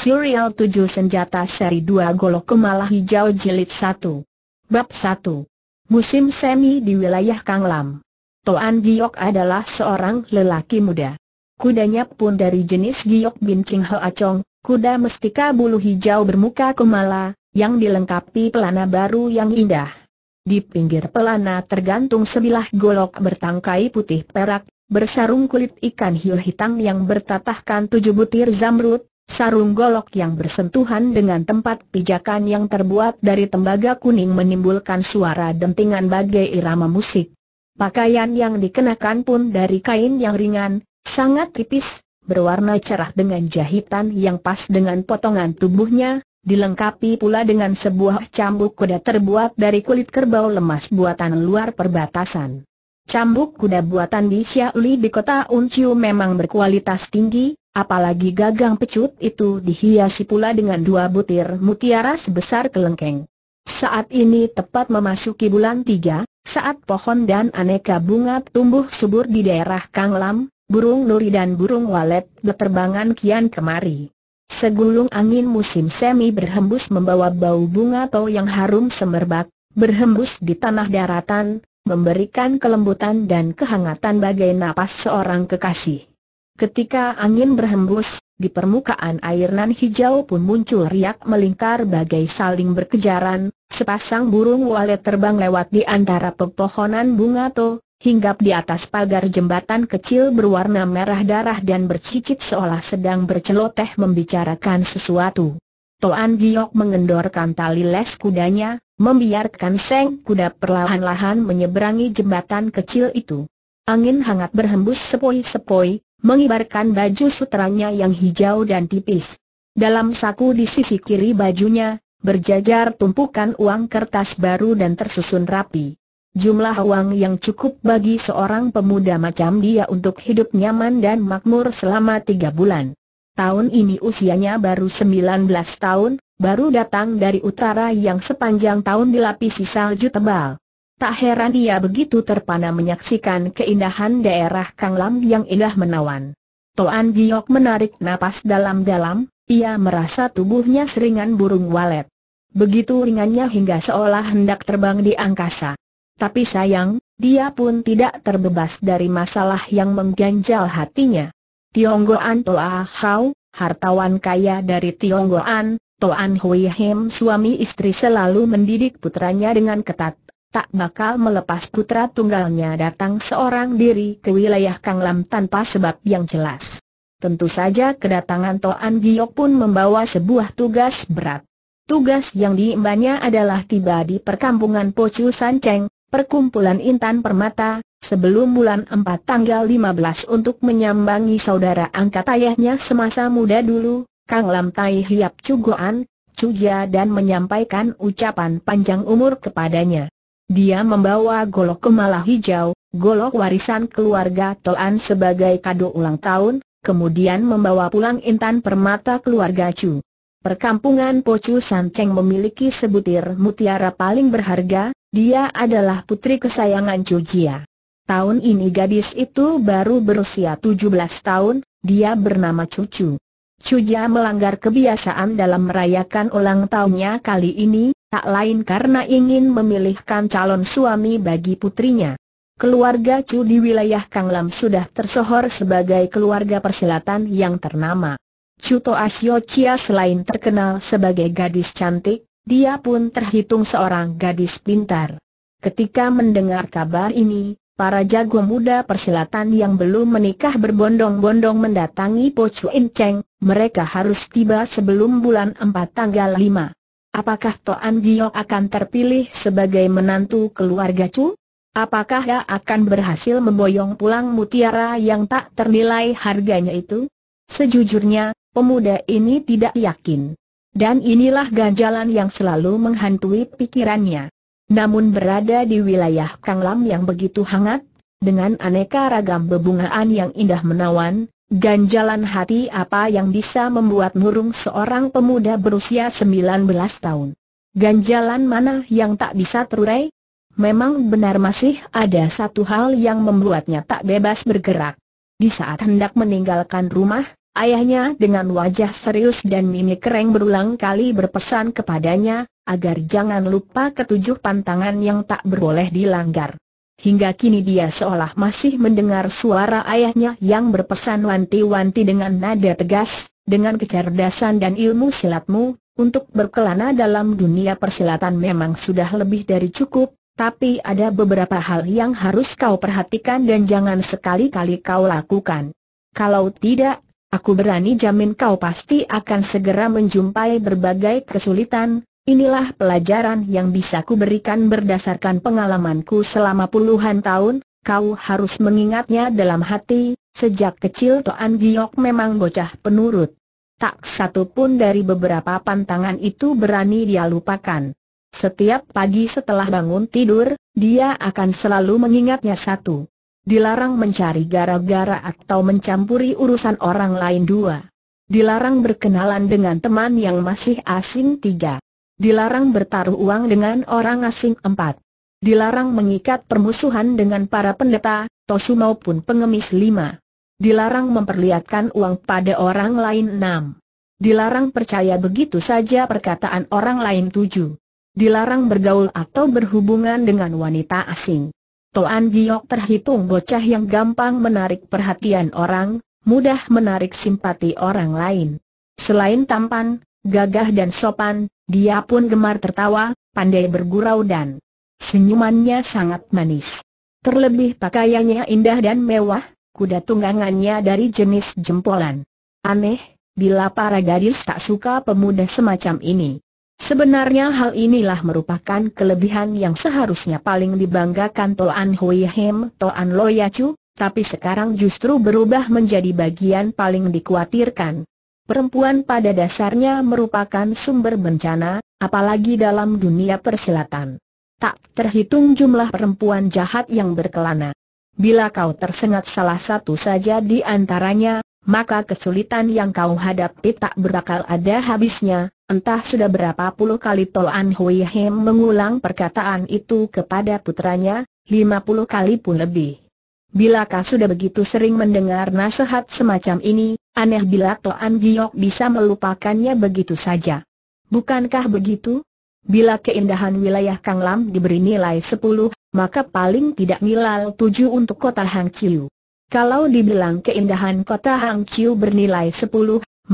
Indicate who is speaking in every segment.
Speaker 1: Serial 7 Senjata Seri 2 Golok Kemala Hijau Jilid 1 Bab 1 Musim Semi di wilayah Kanglam Toan Giok adalah seorang lelaki muda. Kudanya pun dari jenis Giok Bin Ching Hoa Chong, kuda mestika bulu hijau bermuka kemala, yang dilengkapi pelana baru yang indah. Di pinggir pelana tergantung sebilah golok bertangkai putih perak, bersarung kulit ikan hiu hitam yang bertatahkan tujuh butir zamrud, Sarung golok yang bersentuhan dengan tempat pijakan yang terbuat dari tembaga kuning menimbulkan suara dentingan bagai irama musik. Pakaian yang dikenakan pun dari kain yang ringan, sangat tipis, berwarna cerah dengan jahitan yang pas dengan potongan tubuhnya, dilengkapi pula dengan sebuah cambuk kuda terbuat dari kulit kerbau lemas buatan luar perbatasan. Cambuk kuda buatan di Xiaoli di kota Unciu memang berkualitas tinggi, Apalagi gagang pecut itu dihiasi pula dengan dua butir mutiara sebesar kelengkeng. Saat ini tepat memasuki bulan tiga, saat pohon dan aneka bunga tumbuh subur di daerah Kanglam, burung nuri dan burung walet berterbangan kian kemari. Segulung angin musim semi berhembus membawa bau bunga tau yang harum semerbak, berhembus di tanah daratan, memberikan kelembutan dan kehangatan bagai napas seorang kekasih. Ketika angin berhembus, di permukaan air nan hijau pun muncul riak melingkar bagai saling berkejaran, sepasang burung walet terbang lewat di antara pepohonan bunga to, hinggap di atas pagar jembatan kecil berwarna merah darah dan bercicit seolah sedang berceloteh membicarakan sesuatu. Toan Giok mengendorkan tali les kudanya, membiarkan seng kuda perlahan-lahan menyeberangi jembatan kecil itu. Angin hangat berhembus sepoi-sepoi, mengibarkan baju suteranya yang hijau dan tipis. Dalam saku di sisi kiri bajunya, berjajar tumpukan uang kertas baru dan tersusun rapi. Jumlah uang yang cukup bagi seorang pemuda macam dia untuk hidup nyaman dan makmur selama tiga bulan. Tahun ini usianya baru 19 tahun, baru datang dari utara yang sepanjang tahun dilapisi salju tebal. Tak heran ia begitu terpana menyaksikan keindahan daerah Kang Lam yang indah menawan. Toan Giok menarik napas dalam-dalam, ia merasa tubuhnya seringan burung walet. Begitu ringannya hingga seolah hendak terbang di angkasa. Tapi sayang, dia pun tidak terbebas dari masalah yang mengganjal hatinya. Tionggoan Toa Hau, hartawan kaya dari Tionggoan, Toan Hui Hem suami istri selalu mendidik putranya dengan ketat tak bakal melepas putra tunggalnya datang seorang diri ke wilayah Kang Lam tanpa sebab yang jelas. Tentu saja kedatangan Toan Giok pun membawa sebuah tugas berat. Tugas yang diimbannya adalah tiba di perkampungan Pocu Sanceng, perkumpulan Intan Permata, sebelum bulan 4 tanggal 15 untuk menyambangi saudara angkat ayahnya semasa muda dulu, Kang Lam Tai Hiap Cugoan, Cuja dan menyampaikan ucapan panjang umur kepadanya. Dia membawa golok kemala hijau, golok warisan keluarga Toan sebagai kado ulang tahun, kemudian membawa pulang intan permata keluarga Chu. Perkampungan Pocu Sanceng memiliki sebutir mutiara paling berharga, dia adalah putri kesayangan Chu Jia. Tahun ini gadis itu baru berusia 17 tahun, dia bernama Chu Cucu. Cuja melanggar kebiasaan dalam merayakan ulang tahunnya kali ini, tak lain karena ingin memilihkan calon suami bagi putrinya. Keluarga Chu di wilayah Kanglam sudah tersohor sebagai keluarga persilatan yang ternama. Chu Asio Chia selain terkenal sebagai gadis cantik, dia pun terhitung seorang gadis pintar. Ketika mendengar kabar ini, para jago muda persilatan yang belum menikah berbondong-bondong mendatangi Po Chu Cheng, mereka harus tiba sebelum bulan 4 tanggal 5. Apakah Toan Gio akan terpilih sebagai menantu keluarga Chu? Apakah ia akan berhasil memboyong pulang mutiara yang tak ternilai harganya itu? Sejujurnya, pemuda ini tidak yakin. Dan inilah ganjalan yang selalu menghantui pikirannya. Namun berada di wilayah Kang Lam yang begitu hangat, dengan aneka ragam bebungaan yang indah menawan, Ganjalan hati apa yang bisa membuat murung seorang pemuda berusia 19 tahun? Ganjalan mana yang tak bisa terurai? Memang benar masih ada satu hal yang membuatnya tak bebas bergerak. Di saat hendak meninggalkan rumah, ayahnya dengan wajah serius dan mimik kering berulang kali berpesan kepadanya, agar jangan lupa ketujuh pantangan yang tak berboleh dilanggar. Hingga kini dia seolah masih mendengar suara ayahnya yang berpesan wanti-wanti dengan nada tegas, dengan kecerdasan dan ilmu silatmu, untuk berkelana dalam dunia persilatan memang sudah lebih dari cukup, tapi ada beberapa hal yang harus kau perhatikan dan jangan sekali-kali kau lakukan. Kalau tidak, aku berani jamin kau pasti akan segera menjumpai berbagai kesulitan, Inilah pelajaran yang bisa kuberikan berdasarkan pengalamanku selama puluhan tahun, kau harus mengingatnya dalam hati, sejak kecil Toan Giok memang bocah penurut. Tak satu pun dari beberapa pantangan itu berani dia lupakan. Setiap pagi setelah bangun tidur, dia akan selalu mengingatnya satu. Dilarang mencari gara-gara atau mencampuri urusan orang lain dua. Dilarang berkenalan dengan teman yang masih asing tiga. Dilarang bertaruh uang dengan orang asing empat. Dilarang mengikat permusuhan dengan para pendeta, tosu maupun pengemis lima. Dilarang memperlihatkan uang pada orang lain enam. Dilarang percaya begitu saja perkataan orang lain tujuh. Dilarang bergaul atau berhubungan dengan wanita asing. Toan Giok terhitung bocah yang gampang menarik perhatian orang, mudah menarik simpati orang lain. Selain tampan, gagah dan sopan, dia pun gemar tertawa, pandai bergurau dan senyumannya sangat manis. Terlebih pakaiannya indah dan mewah, kuda tunggangannya dari jenis jempolan. Aneh, bila para gadis tak suka pemuda semacam ini. Sebenarnya hal inilah merupakan kelebihan yang seharusnya paling dibanggakan Toan Hui Hem Toan Loyacu, tapi sekarang justru berubah menjadi bagian paling dikhawatirkan. Perempuan pada dasarnya merupakan sumber bencana, apalagi dalam dunia persilatan. Tak terhitung jumlah perempuan jahat yang berkelana. Bila kau tersengat salah satu saja di antaranya, maka kesulitan yang kau hadapi tak berakal ada habisnya, entah sudah berapa puluh kali Tolan Hui Hem mengulang perkataan itu kepada putranya, lima puluh kali pun lebih. Bilakah sudah begitu sering mendengar nasihat semacam ini, aneh bila Toan Giok bisa melupakannya begitu saja. Bukankah begitu? Bila keindahan wilayah Kang Lam diberi nilai 10, maka paling tidak nilai 7 untuk kota Hang Chiu. Kalau dibilang keindahan kota Hang Chiu bernilai 10,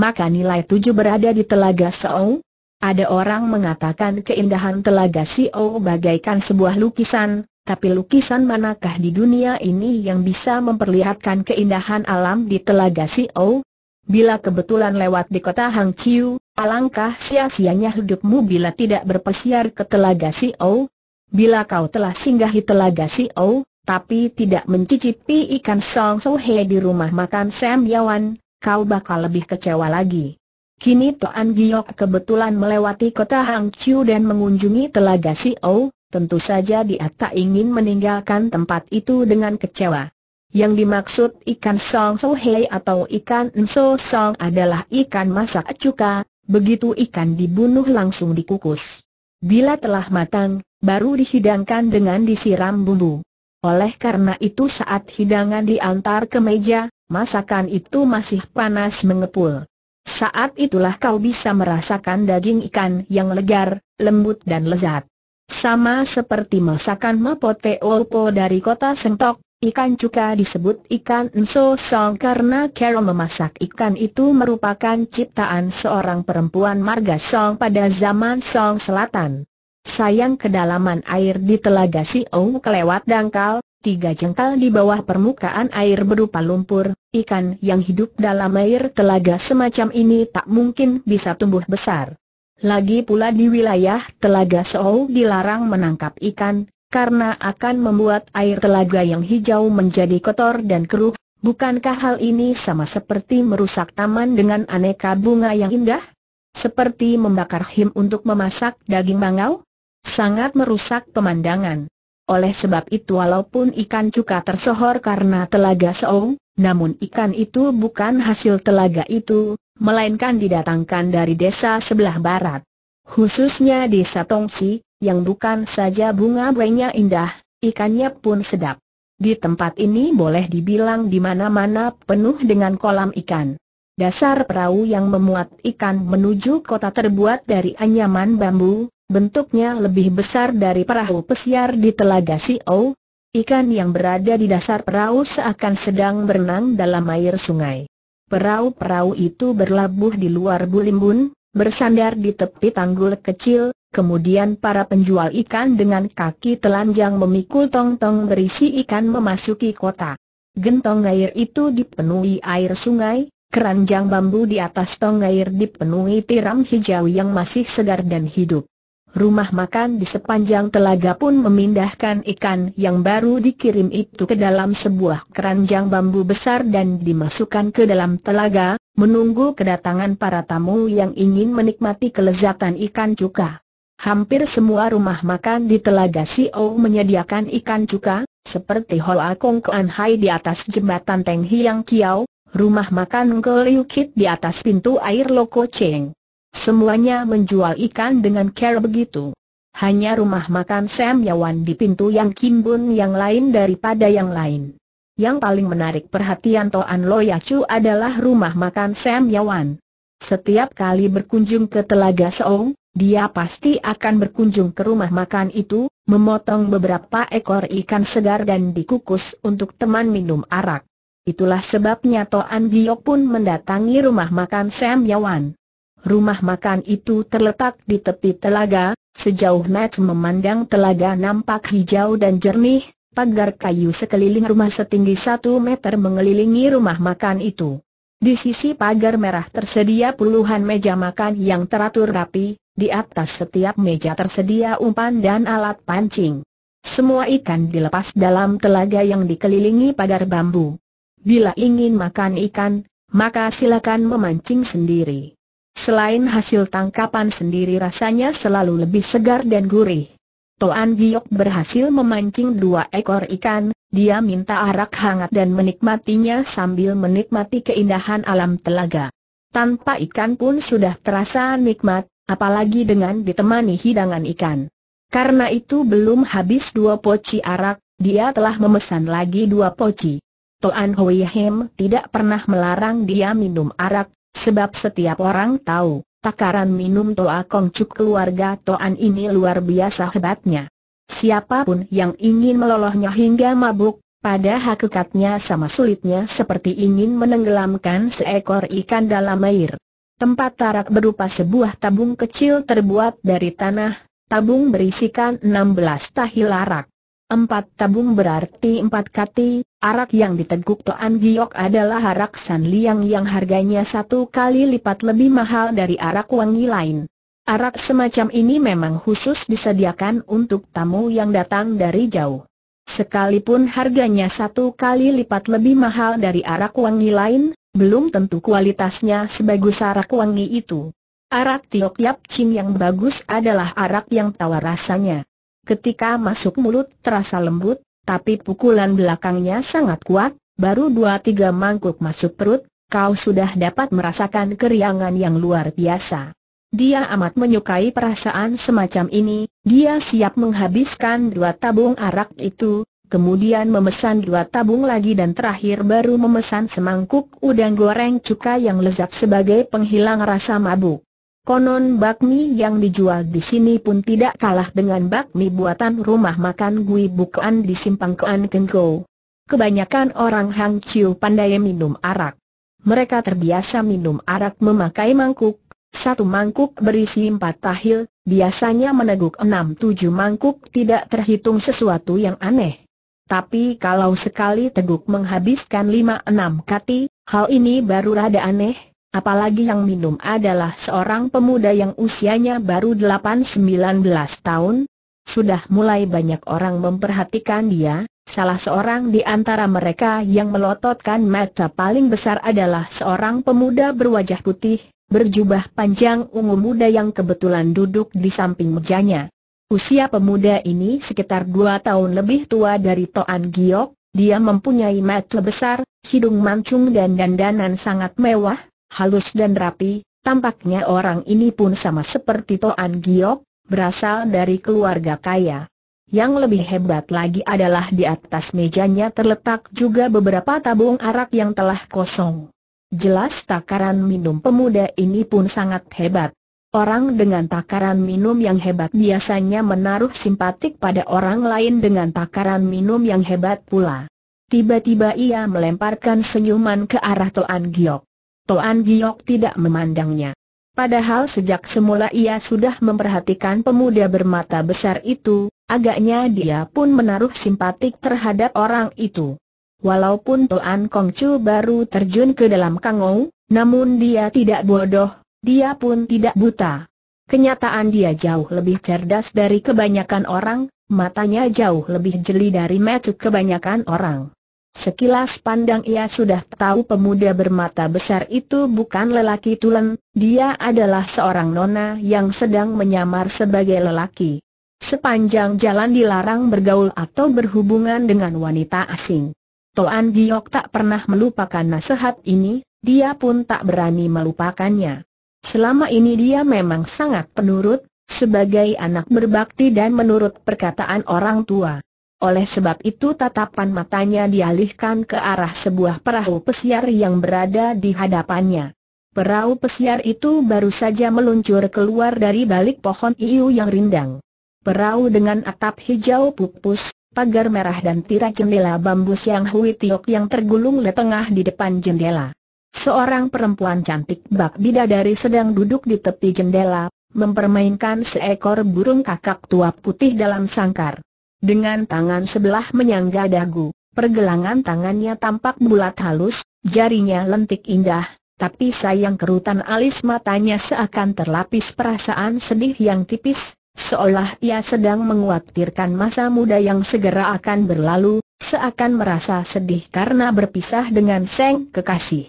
Speaker 1: maka nilai 7 berada di Telaga Seo. Ada orang mengatakan keindahan Telaga Seo bagaikan sebuah lukisan, tapi lukisan manakah di dunia ini yang bisa memperlihatkan keindahan alam di Telaga Sio? Bila kebetulan lewat di kota Hang Chiu, alangkah sia-sianya hidupmu bila tidak berpesiar ke Telaga Sio? Bila kau telah singgahi Telaga Sio, tapi tidak mencicipi ikan Song So He di rumah makan Sam Yawan, kau bakal lebih kecewa lagi. Kini Toan Giok kebetulan melewati kota Hang Chiu dan mengunjungi Telaga Sio tentu saja dia tak ingin meninggalkan tempat itu dengan kecewa. Yang dimaksud ikan song sohei atau ikan enso song adalah ikan masak cuka, begitu ikan dibunuh langsung dikukus. Bila telah matang, baru dihidangkan dengan disiram bumbu. Oleh karena itu saat hidangan diantar ke meja, masakan itu masih panas mengepul. Saat itulah kau bisa merasakan daging ikan yang legar, lembut dan lezat. Sama seperti masakan Mapote Opo dari kota Sentok, ikan cuka disebut ikan enso song karena cara memasak ikan itu merupakan ciptaan seorang perempuan marga song pada zaman song selatan. Sayang kedalaman air di telaga si Siong kelewat dangkal, tiga jengkal di bawah permukaan air berupa lumpur, ikan yang hidup dalam air telaga semacam ini tak mungkin bisa tumbuh besar. Lagi pula di wilayah Telaga Soul dilarang menangkap ikan, karena akan membuat air telaga yang hijau menjadi kotor dan keruh. Bukankah hal ini sama seperti merusak taman dengan aneka bunga yang indah? Seperti membakar him untuk memasak daging bangau? Sangat merusak pemandangan. Oleh sebab itu walaupun ikan cuka tersohor karena telaga seong, namun ikan itu bukan hasil telaga itu, melainkan didatangkan dari desa sebelah barat. Khususnya desa Tongsi, yang bukan saja bunga buahnya indah, ikannya pun sedap. Di tempat ini boleh dibilang di mana-mana penuh dengan kolam ikan. Dasar perahu yang memuat ikan menuju kota terbuat dari anyaman bambu, bentuknya lebih besar dari perahu pesiar di telaga Sio. Ikan yang berada di dasar perahu seakan sedang berenang dalam air sungai. Perahu-perahu itu berlabuh di luar Bulimbun, bersandar di tepi tanggul kecil, kemudian para penjual ikan dengan kaki telanjang memikul tong-tong berisi ikan memasuki kota. Gentong air itu dipenuhi air sungai, keranjang bambu di atas tong air dipenuhi tiram hijau yang masih segar dan hidup. Rumah makan di sepanjang telaga pun memindahkan ikan yang baru dikirim itu ke dalam sebuah keranjang bambu besar dan dimasukkan ke dalam telaga, menunggu kedatangan para tamu yang ingin menikmati kelezatan ikan cuka. Hampir semua rumah makan di Telaga Sio menyediakan ikan cuka, seperti Hoa Kong Kuan Hai di atas jembatan Teng Hiang Kiao, rumah makan Ngeliu Kit di atas pintu air Loko Cheng. Semuanya menjual ikan dengan care begitu. Hanya rumah makan Sam Yawan di pintu yang kimbun yang lain daripada yang lain. Yang paling menarik perhatian Toan Loyacu adalah rumah makan Sam Yawan. Setiap kali berkunjung ke Telaga Seong, dia pasti akan berkunjung ke rumah makan itu, memotong beberapa ekor ikan segar dan dikukus untuk teman minum arak. Itulah sebabnya Toan Giok pun mendatangi rumah makan Sam Yawan. Rumah makan itu terletak di tepi telaga, sejauh Matt memandang telaga nampak hijau dan jernih, pagar kayu sekeliling rumah setinggi satu meter mengelilingi rumah makan itu. Di sisi pagar merah tersedia puluhan meja makan yang teratur rapi, di atas setiap meja tersedia umpan dan alat pancing. Semua ikan dilepas dalam telaga yang dikelilingi pagar bambu. Bila ingin makan ikan, maka silakan memancing sendiri. Selain hasil tangkapan sendiri rasanya selalu lebih segar dan gurih. Toan Giok berhasil memancing dua ekor ikan, dia minta arak hangat dan menikmatinya sambil menikmati keindahan alam telaga. Tanpa ikan pun sudah terasa nikmat, apalagi dengan ditemani hidangan ikan. Karena itu belum habis dua poci arak, dia telah memesan lagi dua poci. Toan Hoi Hem tidak pernah melarang dia minum arak, Sebab setiap orang tahu, takaran minum Toa Kongcuk keluarga Toan ini luar biasa hebatnya. Siapapun yang ingin melolohnya hingga mabuk, pada hakikatnya sama sulitnya seperti ingin menenggelamkan seekor ikan dalam air. Tempat tarak berupa sebuah tabung kecil terbuat dari tanah, tabung berisikan 16 tahil arak. Empat tabung berarti empat kati, arak yang diteguk Toan Giok adalah arak San Liang yang harganya satu kali lipat lebih mahal dari arak wangi lain. Arak semacam ini memang khusus disediakan untuk tamu yang datang dari jauh. Sekalipun harganya satu kali lipat lebih mahal dari arak wangi lain, belum tentu kualitasnya sebagus arak wangi itu. Arak Tiok Yap Ching yang bagus adalah arak yang tawar rasanya. Ketika masuk mulut terasa lembut, tapi pukulan belakangnya sangat kuat, baru dua tiga mangkuk masuk perut, kau sudah dapat merasakan keriangan yang luar biasa. Dia amat menyukai perasaan semacam ini, dia siap menghabiskan dua tabung arak itu, kemudian memesan dua tabung lagi dan terakhir baru memesan semangkuk udang goreng cuka yang lezat sebagai penghilang rasa mabuk. Konon bakmi yang dijual di sini pun tidak kalah dengan bakmi buatan rumah makan Gui Bukan di Simpang Kuan Kengko. Kebanyakan orang Hang Chiu pandai minum arak. Mereka terbiasa minum arak memakai mangkuk. Satu mangkuk berisi empat tahil, biasanya meneguk enam tujuh mangkuk tidak terhitung sesuatu yang aneh. Tapi kalau sekali teguk menghabiskan lima enam kati, hal ini baru rada aneh, Apalagi yang minum adalah seorang pemuda yang usianya baru 8-19 tahun. Sudah mulai banyak orang memperhatikan dia, salah seorang di antara mereka yang melototkan mata paling besar adalah seorang pemuda berwajah putih, berjubah panjang ungu muda yang kebetulan duduk di samping mejanya. Usia pemuda ini sekitar dua tahun lebih tua dari Toan Giok, dia mempunyai mata besar, hidung mancung dan dandanan sangat mewah, halus dan rapi, tampaknya orang ini pun sama seperti Toan Giok, berasal dari keluarga kaya. Yang lebih hebat lagi adalah di atas mejanya terletak juga beberapa tabung arak yang telah kosong. Jelas takaran minum pemuda ini pun sangat hebat. Orang dengan takaran minum yang hebat biasanya menaruh simpatik pada orang lain dengan takaran minum yang hebat pula. Tiba-tiba ia melemparkan senyuman ke arah Toan Giok. Toan Giok tidak memandangnya. Padahal sejak semula ia sudah memperhatikan pemuda bermata besar itu, agaknya dia pun menaruh simpatik terhadap orang itu. Walaupun Toan Kongcu baru terjun ke dalam kangou, namun dia tidak bodoh, dia pun tidak buta. Kenyataan dia jauh lebih cerdas dari kebanyakan orang, matanya jauh lebih jeli dari mata kebanyakan orang. Sekilas pandang ia sudah tahu pemuda bermata besar itu bukan lelaki tulen, dia adalah seorang nona yang sedang menyamar sebagai lelaki. Sepanjang jalan dilarang bergaul atau berhubungan dengan wanita asing. Toan Giok tak pernah melupakan nasihat ini, dia pun tak berani melupakannya. Selama ini dia memang sangat penurut, sebagai anak berbakti dan menurut perkataan orang tua. Oleh sebab itu tatapan matanya dialihkan ke arah sebuah perahu pesiar yang berada di hadapannya. Perahu pesiar itu baru saja meluncur keluar dari balik pohon iu yang rindang. Perahu dengan atap hijau pupus, pagar merah dan tirai jendela bambu siang hui tiok yang tergulung tengah di depan jendela. Seorang perempuan cantik bak bidadari sedang duduk di tepi jendela, mempermainkan seekor burung kakak tua putih dalam sangkar dengan tangan sebelah menyangga dagu. Pergelangan tangannya tampak bulat halus, jarinya lentik indah, tapi sayang kerutan alis matanya seakan terlapis perasaan sedih yang tipis, seolah ia sedang menguatirkan masa muda yang segera akan berlalu, seakan merasa sedih karena berpisah dengan Seng kekasih.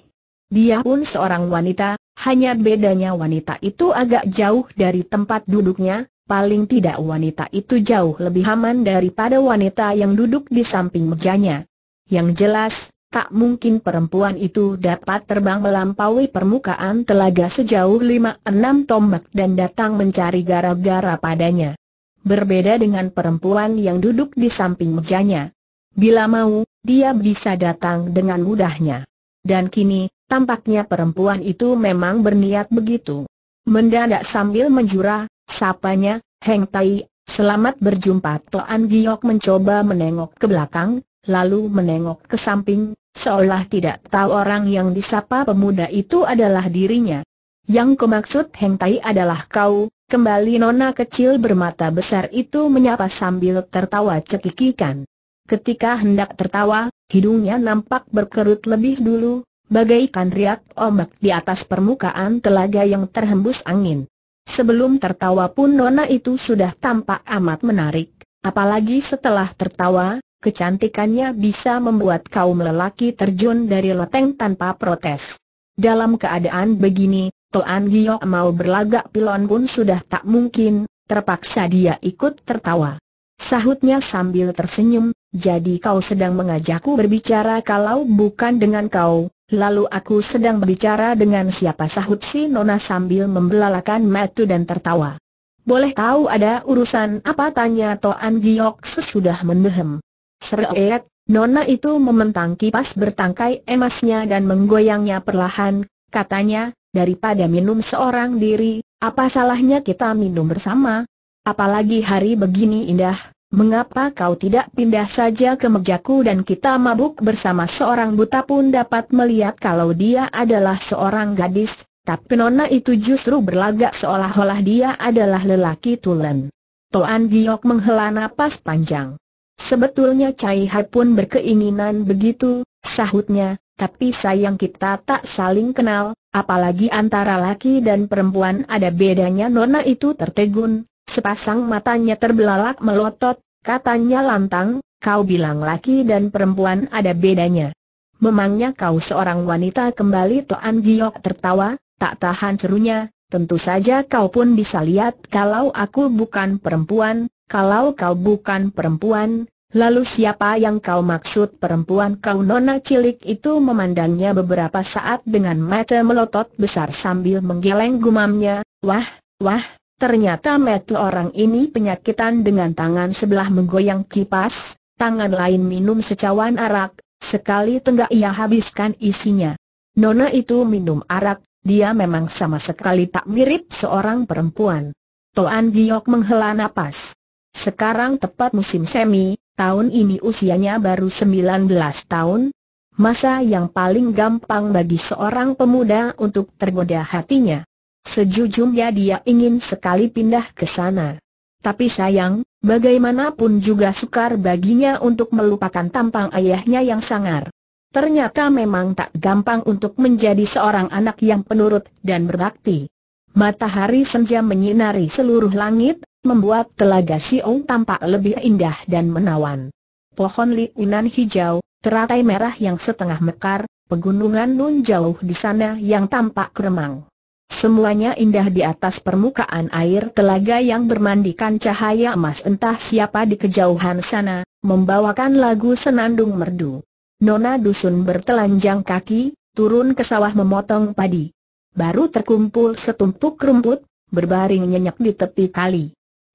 Speaker 1: Dia pun seorang wanita, hanya bedanya wanita itu agak jauh dari tempat duduknya, paling tidak wanita itu jauh lebih aman daripada wanita yang duduk di samping mejanya. Yang jelas, tak mungkin perempuan itu dapat terbang melampaui permukaan telaga sejauh 5-6 tombak dan datang mencari gara-gara padanya. Berbeda dengan perempuan yang duduk di samping mejanya. Bila mau, dia bisa datang dengan mudahnya. Dan kini, tampaknya perempuan itu memang berniat begitu. Mendadak sambil menjurah. Sapanya, Heng Tai, selamat berjumpa Toan Giok mencoba menengok ke belakang, lalu menengok ke samping, seolah tidak tahu orang yang disapa pemuda itu adalah dirinya. Yang kemaksud Heng Tai adalah kau, kembali nona kecil bermata besar itu menyapa sambil tertawa cekikikan. Ketika hendak tertawa, hidungnya nampak berkerut lebih dulu, bagaikan riak ombak di atas permukaan telaga yang terhembus angin. Sebelum tertawa pun nona itu sudah tampak amat menarik, apalagi setelah tertawa, kecantikannya bisa membuat kaum lelaki terjun dari loteng tanpa protes. Dalam keadaan begini, Toan Gio mau berlagak pilon pun sudah tak mungkin, terpaksa dia ikut tertawa. Sahutnya sambil tersenyum, jadi kau sedang mengajakku berbicara kalau bukan dengan kau, Lalu aku sedang berbicara dengan siapa sahut si Nona sambil membelalakan mata dan tertawa. Boleh tahu ada urusan apa tanya Toan Giok sesudah mendehem. Seret, Nona itu mementang kipas bertangkai emasnya dan menggoyangnya perlahan, katanya, daripada minum seorang diri, apa salahnya kita minum bersama? Apalagi hari begini indah, Mengapa kau tidak pindah saja ke mejaku dan kita mabuk bersama seorang buta pun dapat melihat kalau dia adalah seorang gadis, tapi nona itu justru berlagak seolah-olah dia adalah lelaki tulen. Toan Giok menghela napas panjang. Sebetulnya Cai Hai pun berkeinginan begitu, sahutnya, tapi sayang kita tak saling kenal, apalagi antara laki dan perempuan ada bedanya nona itu tertegun, Sepasang matanya terbelalak melotot, katanya lantang, kau bilang laki dan perempuan ada bedanya. Memangnya kau seorang wanita kembali Toan Giok tertawa, tak tahan serunya, tentu saja kau pun bisa lihat kalau aku bukan perempuan, kalau kau bukan perempuan, lalu siapa yang kau maksud perempuan kau nona cilik itu memandangnya beberapa saat dengan mata melotot besar sambil menggeleng gumamnya, wah, wah, Ternyata metu orang ini penyakitan dengan tangan sebelah menggoyang kipas, tangan lain minum secawan arak, sekali tenggak ia habiskan isinya. Nona itu minum arak, dia memang sama sekali tak mirip seorang perempuan. Toan Giok menghela napas. Sekarang tepat musim semi, tahun ini usianya baru 19 tahun. Masa yang paling gampang bagi seorang pemuda untuk tergoda hatinya. Sejujurnya dia ingin sekali pindah ke sana. Tapi sayang, bagaimanapun juga sukar baginya untuk melupakan tampang ayahnya yang sangar. Ternyata memang tak gampang untuk menjadi seorang anak yang penurut dan berbakti. Matahari senja menyinari seluruh langit, membuat telaga Siung tampak lebih indah dan menawan. Pohon liunan hijau, teratai merah yang setengah mekar, pegunungan nun jauh di sana yang tampak remang. Semuanya indah di atas permukaan air telaga yang bermandikan cahaya emas entah siapa di kejauhan sana, membawakan lagu senandung merdu. Nona dusun bertelanjang kaki, turun ke sawah memotong padi. Baru terkumpul setumpuk rumput, berbaring nyenyak di tepi kali.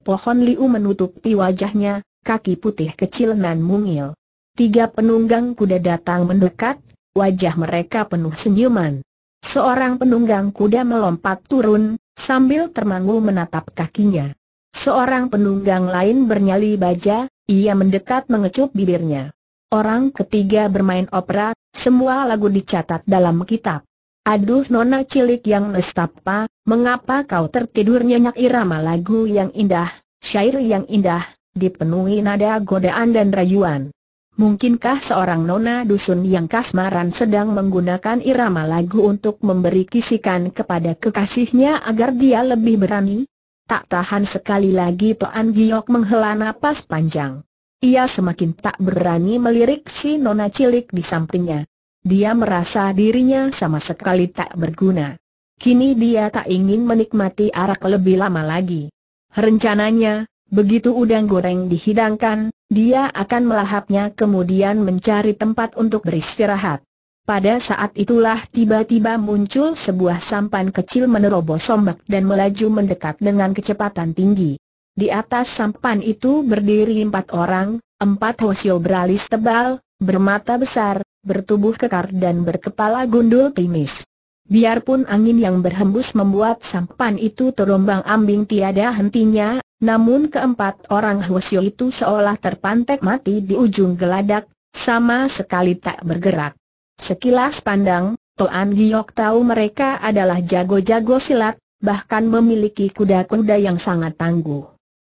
Speaker 1: Pohon liu menutupi wajahnya, kaki putih kecil nan mungil. Tiga penunggang kuda datang mendekat, wajah mereka penuh senyuman. Seorang penunggang kuda melompat turun, sambil termangu menatap kakinya. Seorang penunggang lain bernyali baja, ia mendekat mengecup bibirnya. Orang ketiga bermain opera, semua lagu dicatat dalam kitab. Aduh nona cilik yang nestapa, mengapa kau tertidur nyenyak irama lagu yang indah, syair yang indah, dipenuhi nada godaan dan rayuan. Mungkinkah seorang nona dusun yang kasmaran sedang menggunakan irama lagu untuk memberi kisikan kepada kekasihnya agar dia lebih berani? Tak tahan sekali lagi Toan Giok menghela napas panjang. Ia semakin tak berani melirik si nona cilik di sampingnya. Dia merasa dirinya sama sekali tak berguna. Kini dia tak ingin menikmati arak lebih lama lagi. Rencananya, begitu udang goreng dihidangkan, dia akan melahapnya kemudian mencari tempat untuk beristirahat. Pada saat itulah tiba-tiba muncul sebuah sampan kecil menerobos ombak dan melaju mendekat dengan kecepatan tinggi. Di atas sampan itu berdiri empat orang, empat hosio beralis tebal, bermata besar, bertubuh kekar dan berkepala gundul timis. Biarpun angin yang berhembus membuat sampan itu terombang ambing tiada hentinya, namun keempat orang Hwasyo itu seolah terpantek mati di ujung geladak, sama sekali tak bergerak. Sekilas pandang, Toan Giok tahu mereka adalah jago-jago silat, bahkan memiliki kuda-kuda yang sangat tangguh.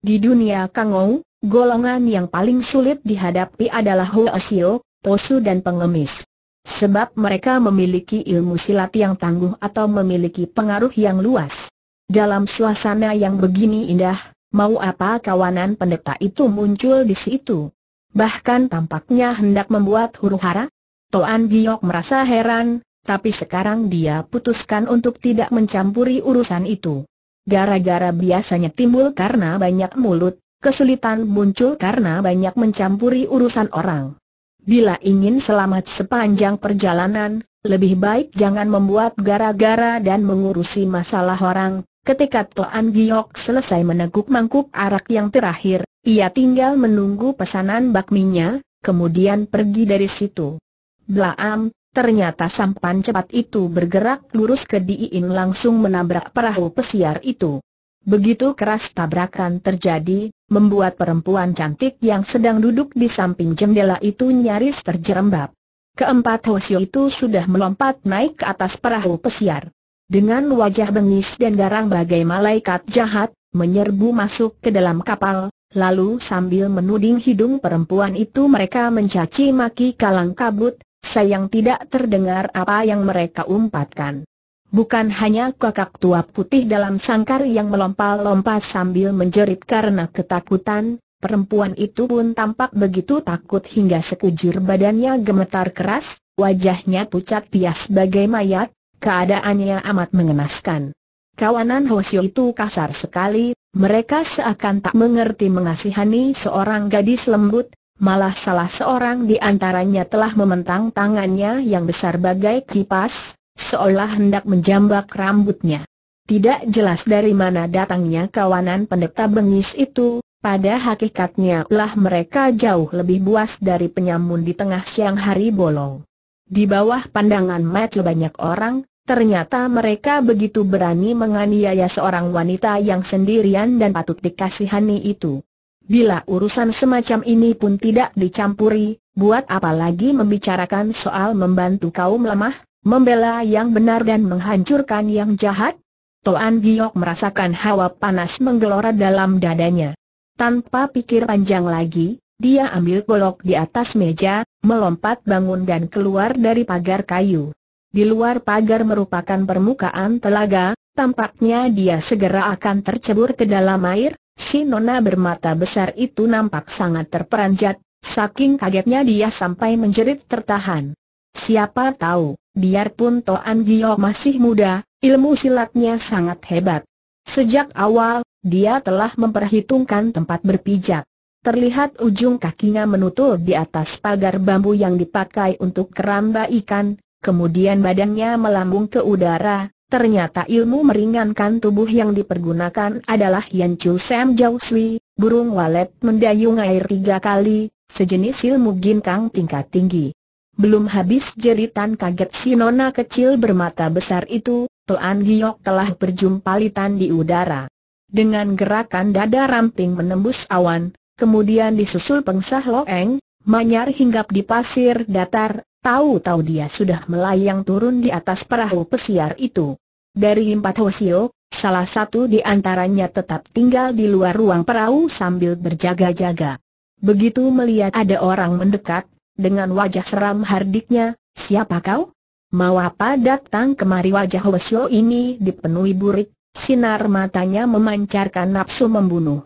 Speaker 1: Di dunia Kangou, golongan yang paling sulit dihadapi adalah Hwasyo, Posu dan pengemis. Sebab mereka memiliki ilmu silat yang tangguh atau memiliki pengaruh yang luas. Dalam suasana yang begini indah, Mau apa kawanan pendeta itu muncul di situ? Bahkan tampaknya hendak membuat huru-hara? Toan Giok merasa heran, tapi sekarang dia putuskan untuk tidak mencampuri urusan itu. Gara-gara biasanya timbul karena banyak mulut, kesulitan muncul karena banyak mencampuri urusan orang. Bila ingin selamat sepanjang perjalanan, lebih baik jangan membuat gara-gara dan mengurusi masalah orang, Ketika Toan Giok selesai meneguk mangkuk arak yang terakhir, ia tinggal menunggu pesanan bakminya, kemudian pergi dari situ. Blaam, ternyata sampan cepat itu bergerak lurus ke Diin langsung menabrak perahu pesiar itu. Begitu keras tabrakan terjadi, membuat perempuan cantik yang sedang duduk di samping jendela itu nyaris terjerembab. Keempat Hosio itu sudah melompat naik ke atas perahu pesiar dengan wajah bengis dan garang bagai malaikat jahat, menyerbu masuk ke dalam kapal, lalu sambil menuding hidung perempuan itu mereka mencaci maki kalang kabut, sayang tidak terdengar apa yang mereka umpatkan. Bukan hanya kakak tua putih dalam sangkar yang melompat-lompat sambil menjerit karena ketakutan, perempuan itu pun tampak begitu takut hingga sekujur badannya gemetar keras, wajahnya pucat pias bagai mayat, Keadaannya amat mengenaskan. Kawanan Hoshio itu kasar sekali, mereka seakan tak mengerti mengasihani seorang gadis lembut, malah salah seorang di antaranya telah mementang tangannya yang besar bagai kipas, seolah hendak menjambak rambutnya. Tidak jelas dari mana datangnya kawanan pendeta bengis itu, pada hakikatnya lah mereka jauh lebih buas dari penyamun di tengah siang hari bolong. Di bawah pandangan mata banyak orang, Ternyata mereka begitu berani menganiaya seorang wanita yang sendirian dan patut dikasihani itu. Bila urusan semacam ini pun tidak dicampuri, buat apa lagi membicarakan soal membantu kaum lemah, membela yang benar dan menghancurkan yang jahat? Toan Giok merasakan hawa panas menggelora dalam dadanya. Tanpa pikir panjang lagi, dia ambil golok di atas meja, melompat bangun dan keluar dari pagar kayu. Di luar pagar merupakan permukaan telaga, tampaknya dia segera akan tercebur ke dalam air, si nona bermata besar itu nampak sangat terperanjat, saking kagetnya dia sampai menjerit tertahan. Siapa tahu, biarpun Toan Gio masih muda, ilmu silatnya sangat hebat. Sejak awal, dia telah memperhitungkan tempat berpijak. Terlihat ujung kakinya menutup di atas pagar bambu yang dipakai untuk keramba ikan, Kemudian badannya melambung ke udara, ternyata ilmu meringankan tubuh yang dipergunakan adalah Yan Chu Sam Jau Sui, burung walet mendayung air tiga kali, sejenis ilmu ginkang tingkat tinggi. Belum habis jeritan kaget si nona kecil bermata besar itu, Tuan Giok telah berjumpa litan di udara. Dengan gerakan dada ramping menembus awan, kemudian disusul pengsah loeng, Manyar hinggap di pasir datar, tahu-tahu dia sudah melayang turun di atas perahu pesiar itu. Dari empat Hosio, salah satu di antaranya tetap tinggal di luar ruang perahu sambil berjaga-jaga. Begitu melihat ada orang mendekat, dengan wajah seram hardiknya, siapa kau? Mau apa datang kemari wajah Hosio ini dipenuhi burik, sinar matanya memancarkan nafsu membunuh.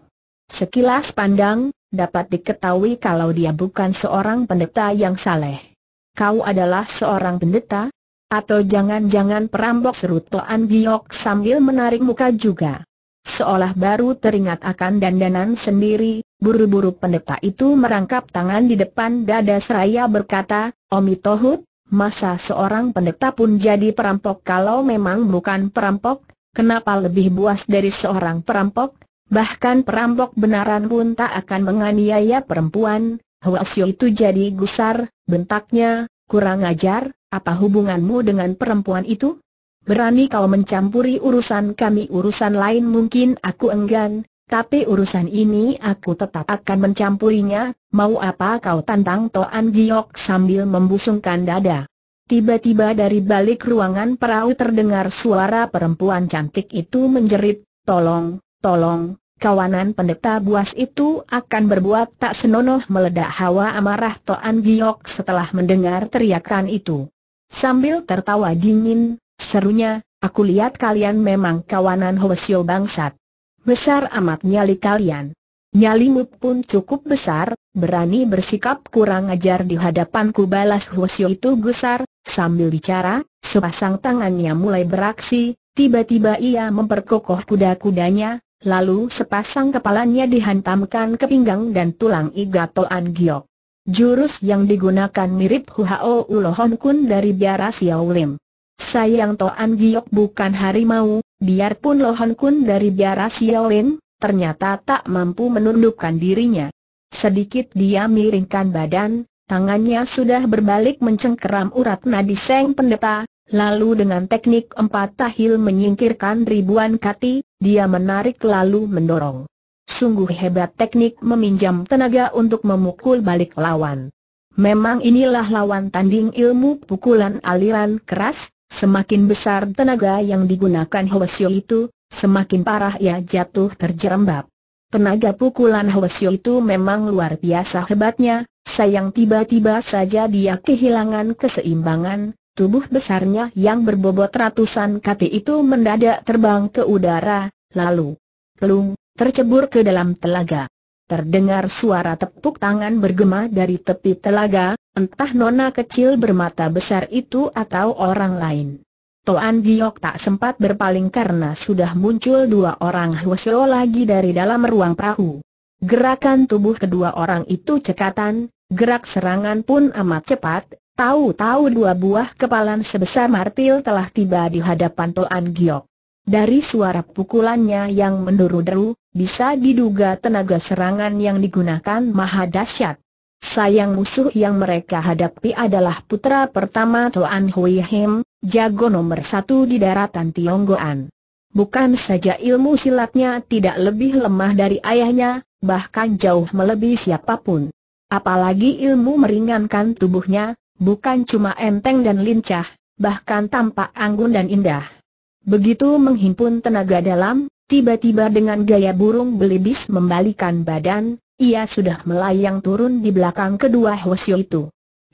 Speaker 1: Sekilas pandang, dapat diketahui kalau dia bukan seorang pendeta yang saleh. Kau adalah seorang pendeta? Atau jangan-jangan perampok serut Toan Giok sambil menarik muka juga. Seolah baru teringat akan dandanan sendiri, buru-buru pendeta itu merangkap tangan di depan dada seraya berkata, Omi Tohut, masa seorang pendeta pun jadi perampok kalau memang bukan perampok, kenapa lebih buas dari seorang perampok, Bahkan perampok benaran pun tak akan menganiaya perempuan, Hua Xiu itu jadi gusar, bentaknya, kurang ajar, apa hubunganmu dengan perempuan itu? Berani kau mencampuri urusan kami urusan lain mungkin aku enggan, tapi urusan ini aku tetap akan mencampurinya, mau apa kau tantang Toan Giok sambil membusungkan dada. Tiba-tiba dari balik ruangan perahu terdengar suara perempuan cantik itu menjerit, tolong, Tolong, kawanan pendeta buas itu akan berbuat tak senonoh meledak hawa amarah Toan Giok setelah mendengar teriakan itu. Sambil tertawa dingin, serunya, aku lihat kalian memang kawanan Hwasyo bangsat. Besar amat nyali kalian. Nyalimu pun cukup besar, berani bersikap kurang ajar di hadapanku balas Hwasyo itu gusar, sambil bicara, sepasang tangannya mulai beraksi, tiba-tiba ia memperkokoh kuda-kudanya, lalu sepasang kepalanya dihantamkan ke pinggang dan tulang iga Toan Giok. Jurus yang digunakan mirip Hu Hao Ulohon Kun dari biara Xiao Lim. Sayang Toan Giok bukan harimau, biarpun Lohon Kun dari biara Xiao Lim, ternyata tak mampu menundukkan dirinya. Sedikit dia miringkan badan, tangannya sudah berbalik mencengkeram urat nadi Seng Pendeta, Lalu dengan teknik empat tahil menyingkirkan ribuan kati, dia menarik lalu mendorong. Sungguh hebat teknik meminjam tenaga untuk memukul balik lawan. Memang inilah lawan tanding ilmu pukulan aliran keras, semakin besar tenaga yang digunakan Hwasyo itu, semakin parah ia jatuh terjerembab. Tenaga pukulan Hwasyo itu memang luar biasa hebatnya, sayang tiba-tiba saja dia kehilangan keseimbangan, Tubuh besarnya yang berbobot ratusan kati itu mendadak terbang ke udara, lalu pelung, tercebur ke dalam telaga. Terdengar suara tepuk tangan bergema dari tepi telaga, entah nona kecil bermata besar itu atau orang lain. Toan Giok tak sempat berpaling karena sudah muncul dua orang Hwasyo lagi dari dalam ruang perahu. Gerakan tubuh kedua orang itu cekatan, gerak serangan pun amat cepat, Tahu-tahu dua buah kepalan sebesar martil telah tiba di hadapan Toan Giok. Dari suara pukulannya yang menderu-deru, bisa diduga tenaga serangan yang digunakan maha dahsyat. Sayang musuh yang mereka hadapi adalah putra pertama Toan Hui Him, jago nomor satu di daratan Tionggoan. Bukan saja ilmu silatnya tidak lebih lemah dari ayahnya, bahkan jauh melebihi siapapun. Apalagi ilmu meringankan tubuhnya, Bukan cuma enteng dan lincah, bahkan tampak anggun dan indah. Begitu menghimpun tenaga dalam, tiba-tiba dengan gaya burung belibis membalikan badan, ia sudah melayang turun di belakang kedua Hwasyo itu.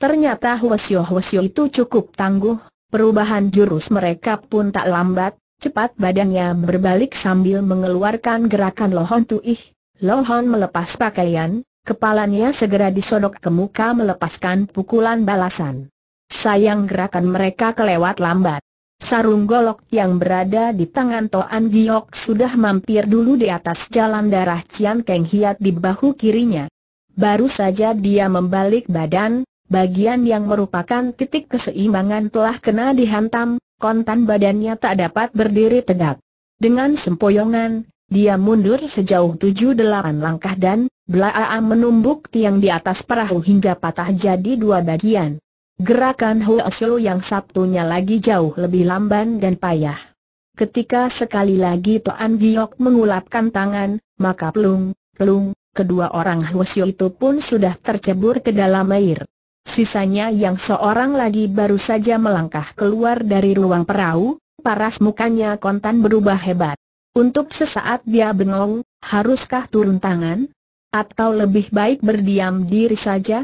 Speaker 1: Ternyata Hwasyo-Hwasyo itu cukup tangguh, perubahan jurus mereka pun tak lambat, cepat badannya berbalik sambil mengeluarkan gerakan lohon tuih. Lohon melepas pakaian, Kepalanya segera disodok ke muka melepaskan pukulan balasan. Sayang gerakan mereka kelewat lambat. Sarung golok yang berada di tangan Toan Giok sudah mampir dulu di atas jalan darah Cian Keng Hiat di bahu kirinya. Baru saja dia membalik badan, bagian yang merupakan titik keseimbangan telah kena dihantam, kontan badannya tak dapat berdiri tegak. Dengan sempoyongan, dia mundur sejauh tujuh delapan langkah dan, Belaa menumbuk tiang di atas perahu hingga patah jadi dua bagian. Gerakan Hoa Xiu yang Sabtunya lagi jauh lebih lamban dan payah. Ketika sekali lagi Toan Giok mengulapkan tangan, maka pelung, pelung, kedua orang Hoa Xiu itu pun sudah tercebur ke dalam air. Sisanya yang seorang lagi baru saja melangkah keluar dari ruang perahu, paras mukanya kontan berubah hebat. Untuk sesaat dia bengong, haruskah turun tangan? Atau lebih baik berdiam diri saja?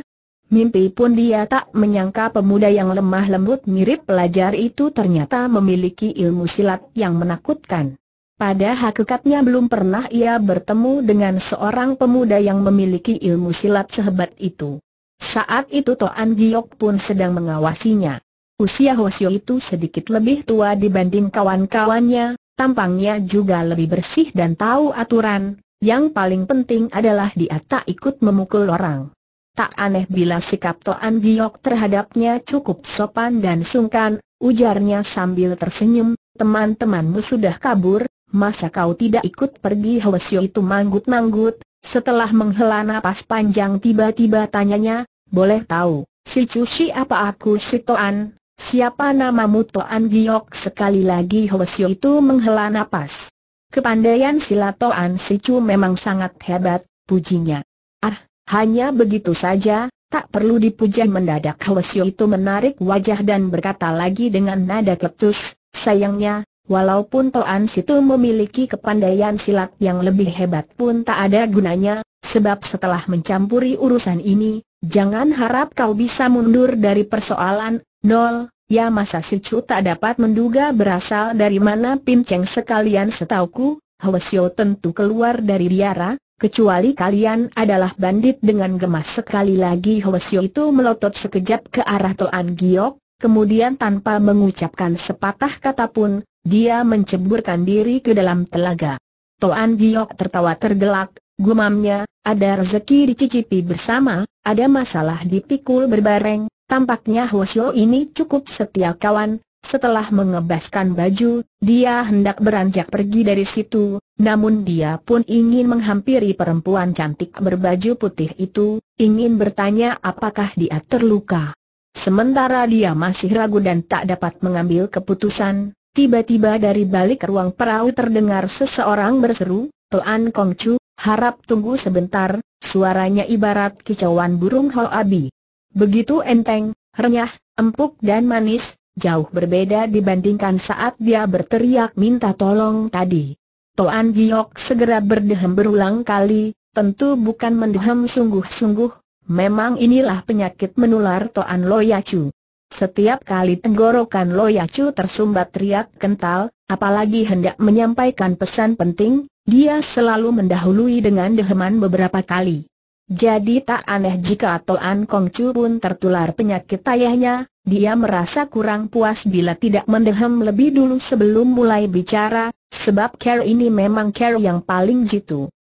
Speaker 1: Mimpi pun dia tak menyangka pemuda yang lemah lembut mirip pelajar itu ternyata memiliki ilmu silat yang menakutkan. Pada hakikatnya belum pernah ia bertemu dengan seorang pemuda yang memiliki ilmu silat sehebat itu. Saat itu Toan Giok pun sedang mengawasinya. Usia Hosio itu sedikit lebih tua dibanding kawan-kawannya, tampangnya juga lebih bersih dan tahu aturan, yang paling penting adalah dia tak ikut memukul orang. Tak aneh bila sikap Toan Giok terhadapnya cukup sopan dan sungkan, ujarnya sambil tersenyum, teman-temanmu sudah kabur, masa kau tidak ikut pergi Hwasyo itu manggut-manggut, setelah menghela napas panjang tiba-tiba tanyanya, boleh tahu, si Cusi apa aku si Toan? Siapa namamu Toan Giok? Sekali lagi Hoesio itu menghela nafas. Kepandaian silat Toan Sicu memang sangat hebat, pujinya. Ah, hanya begitu saja, tak perlu dipuja mendadak Hoesio itu menarik wajah dan berkata lagi dengan nada ketus, sayangnya, Walaupun Toan Situ memiliki kepandaian silat yang lebih hebat pun tak ada gunanya, sebab setelah mencampuri urusan ini, jangan harap kau bisa mundur dari persoalan, Nol, ya masa si Chu tak dapat menduga berasal dari mana Pin Cheng sekalian setauku, Hwasyo tentu keluar dari biara, kecuali kalian adalah bandit dengan gemas sekali lagi Hwasyo itu melotot sekejap ke arah Toan Giok, kemudian tanpa mengucapkan sepatah kata pun, dia menceburkan diri ke dalam telaga. Toan Giok tertawa tergelak, gumamnya, ada rezeki dicicipi bersama, ada masalah dipikul berbareng, Tampaknya Hwasyo ini cukup setia kawan, setelah mengebaskan baju, dia hendak beranjak pergi dari situ, namun dia pun ingin menghampiri perempuan cantik berbaju putih itu, ingin bertanya apakah dia terluka. Sementara dia masih ragu dan tak dapat mengambil keputusan, tiba-tiba dari balik ruang perahu terdengar seseorang berseru, Tuan Chu, harap tunggu sebentar, suaranya ibarat kicauan burung Hoabi. Begitu enteng, renyah, empuk dan manis, jauh berbeda dibandingkan saat dia berteriak minta tolong tadi. Toan Giok segera berdehem berulang kali, tentu bukan mendehem sungguh-sungguh, memang inilah penyakit menular Toan Loyacu. Setiap kali tenggorokan Loyacu tersumbat teriak kental, apalagi hendak menyampaikan pesan penting, dia selalu mendahului dengan deheman beberapa kali. Jadi tak aneh jika Toan Kong Chu pun tertular penyakit ayahnya, dia merasa kurang puas bila tidak mendehem lebih dulu sebelum mulai bicara, sebab Care ini memang Care yang paling jitu.